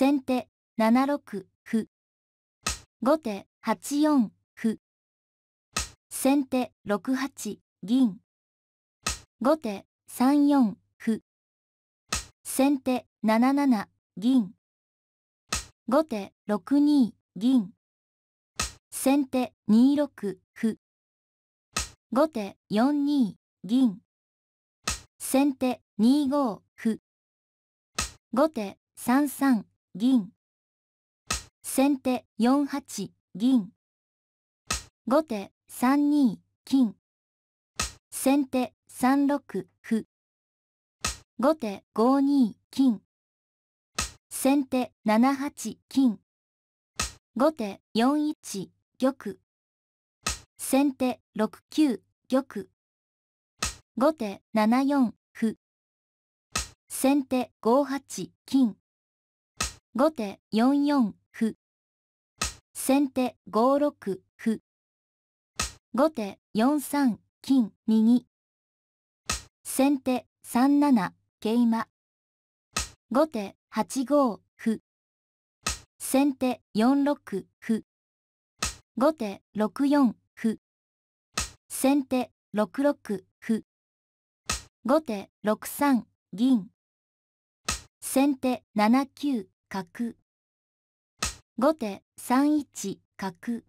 先手7六歩。後手8四歩。先手6八銀。後手3四歩。先手7七銀。後手6二銀。先手2六歩。後手4二銀。先手2五歩。後手3三銀先手4八銀後手3二金先手3六歩後手5二金先手7八金後手4一玉先手6九玉後手7四歩先手5八金後手4四歩。先手5六歩。後手4三金右。先手3七桂馬。後手8五歩。先手4六歩。後手6四歩。先手6六歩。後手6三銀。先手7九角後手3一角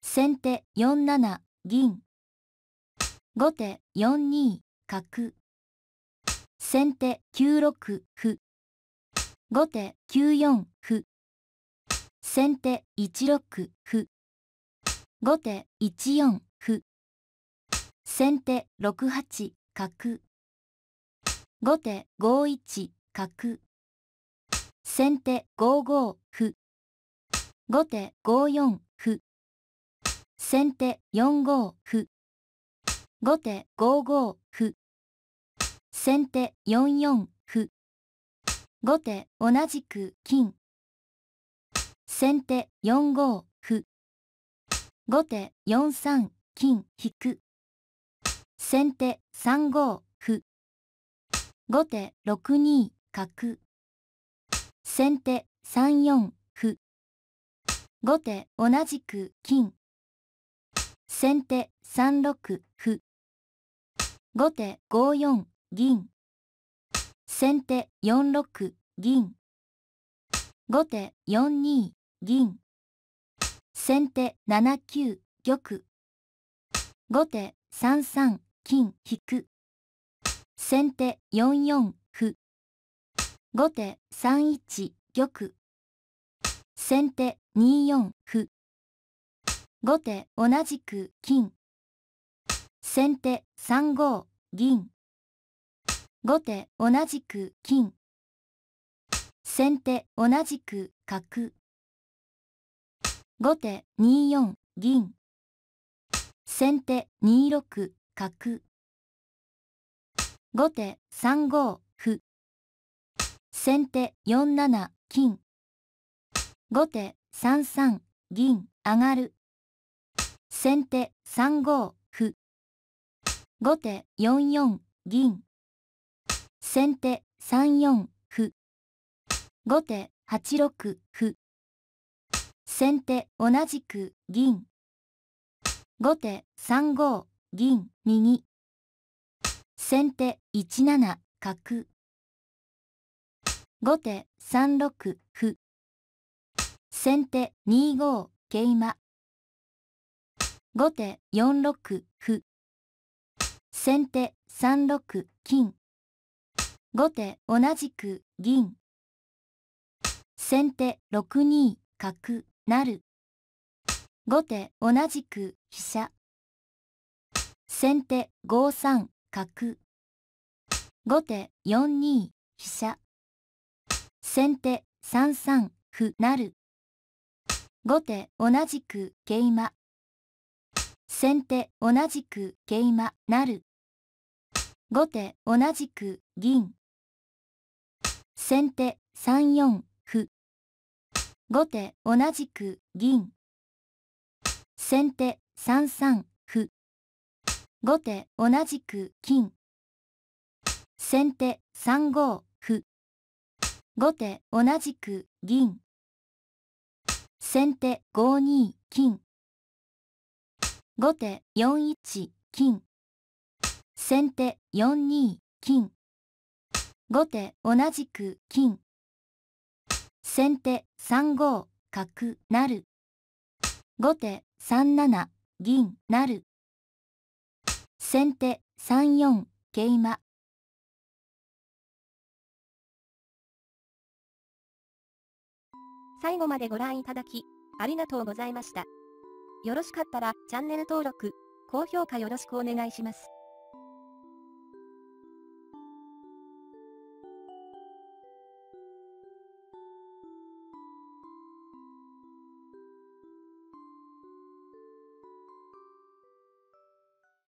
先手4七銀後手4二角先手9六歩後手9四歩先手1六歩後手1四歩先手6八角後手5一角先手5五歩。後手5四歩。先手4五歩。後手5五歩。先手4四歩。後手同じく金。先手4五歩。後手4三金引く。先手3五歩。後手6二角。先手3四歩。後手同じく金。先手3六歩。後手5四銀。先手4六銀。後手4二銀。先手7九玉。後手3三金引く。先手4四歩。後手3一玉。先手2四歩。後手同じく金。先手3五銀。後手同じく金。先手同じく角。後手2四銀。先手2六角。後手3五先手4七金後手3三銀上がる先手3五歩後手4四銀先手3四歩後手8六歩先手同じく銀後手3五銀右先手1七角後手3六歩。先手2五桂馬。後手4六歩。先手3六金。後手同じく銀。先手6二角成後手同じく飛車。先手5三角。後手4二飛車。先手3三歩る後手同じく桂馬先手同じく桂馬なる後手同じく銀先手3四歩後手同じく銀先手3三歩後手同じく金先手3五後手同じく銀先手5二金後手4一金先手4二金後手同じく金先手3五角なる後手3七銀なる先手3四桂馬最後までご覧いただき、ありがとうございました。よろしかったらチャンネル登録、高評価よろしくお願いします。